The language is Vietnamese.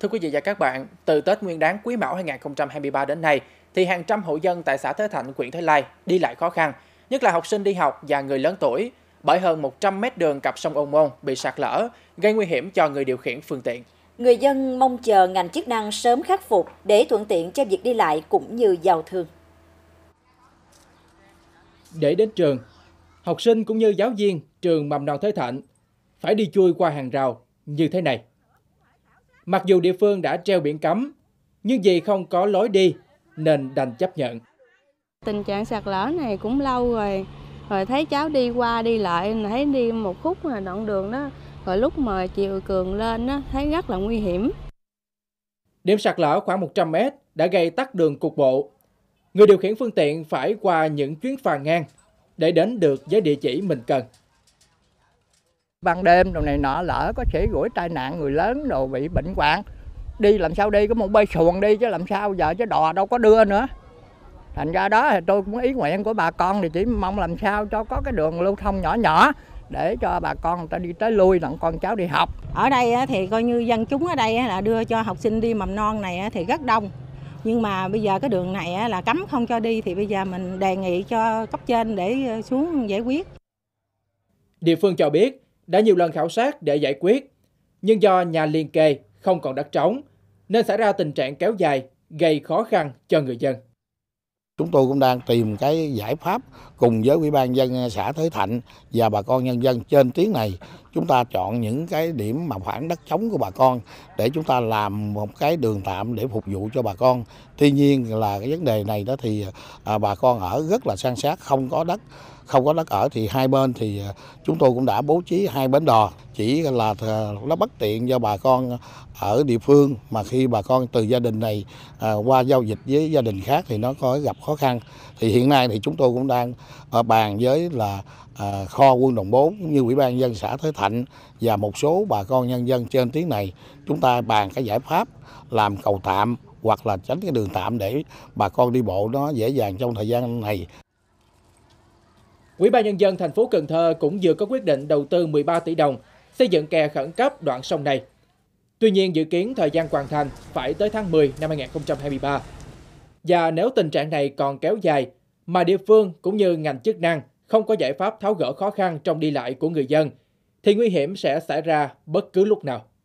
Thưa quý vị và các bạn, từ Tết Nguyên đán Quý Mão 2023 đến nay, thì hàng trăm hộ dân tại xã thới Thạnh, huyện thới Lai đi lại khó khăn, nhất là học sinh đi học và người lớn tuổi, bởi hơn 100 mét đường cặp sông Âu Môn bị sạt lở, gây nguy hiểm cho người điều khiển phương tiện. Người dân mong chờ ngành chức năng sớm khắc phục để thuận tiện cho việc đi lại cũng như giao thương. Để đến trường, học sinh cũng như giáo viên trường mầm non thới Thạnh phải đi chui qua hàng rào như thế này. Mặc dù địa phương đã treo biển cấm, nhưng vì không có lối đi nên đành chấp nhận. Tình trạng sạt lở này cũng lâu rồi, rồi thấy cháu đi qua đi lại, thấy đi một khúc là đoạn đường đó, rồi lúc mà chiều cường lên đó, thấy rất là nguy hiểm. Điểm sạt lở khoảng 100 mét đã gây tắt đường cục bộ. Người điều khiển phương tiện phải qua những chuyến phà ngang để đến được với địa chỉ mình cần ban đêm đồ này nọ lỡ có sĩ gửi tai nạn người lớn đồ bị bệnh hoạn đi làm sao đi có một bơi xuồng đi chứ làm sao giờ chứ đò đâu có đưa nữa thành ra đó thì tôi cũng ý nguyện của bà con thì chỉ mong làm sao cho có cái đường lưu thông nhỏ nhỏ để cho bà con người ta đi tới lui đặng con cháu đi học ở đây thì coi như dân chúng ở đây là đưa cho học sinh đi mầm non này thì rất đông nhưng mà bây giờ cái đường này là cấm không cho đi thì bây giờ mình đề nghị cho cấp trên để xuống giải quyết địa phương cho biết đã nhiều lần khảo sát để giải quyết, nhưng do nhà liền kề không còn đất trống, nên xảy ra tình trạng kéo dài, gây khó khăn cho người dân. Chúng tôi cũng đang tìm cái giải pháp cùng với Ủy ban dân xã Thới Thạnh và bà con nhân dân trên tuyến này chúng ta chọn những cái điểm mà khoảng đất trống của bà con để chúng ta làm một cái đường tạm để phục vụ cho bà con. Tuy nhiên là cái vấn đề này đó thì à, bà con ở rất là san sát, không có đất không có đất ở thì hai bên thì à, chúng tôi cũng đã bố trí hai bến đò chỉ là nó bất tiện cho bà con ở địa phương mà khi bà con từ gia đình này à, qua giao dịch với gia đình khác thì nó có gặp khó khăn thì hiện nay thì chúng tôi cũng đang à, bàn với là à, kho quân đồng 4 như ủy ban dân xã Thới Thảo Thạnh và một số bà con nhân dân trên tuyến này chúng ta bàn cái giải pháp làm cầu tạm hoặc là tránh cái đường tạm để bà con đi bộ nó dễ dàng trong thời gian này. Ủy ban nhân dân thành phố Cần Thơ cũng vừa có quyết định đầu tư 13 tỷ đồng xây dựng kè khẩn cấp đoạn sông này. Tuy nhiên dự kiến thời gian hoàn thành phải tới tháng 10 năm 2023. Và nếu tình trạng này còn kéo dài mà địa phương cũng như ngành chức năng không có giải pháp tháo gỡ khó khăn trong đi lại của người dân thì nguy hiểm sẽ xảy ra bất cứ lúc nào.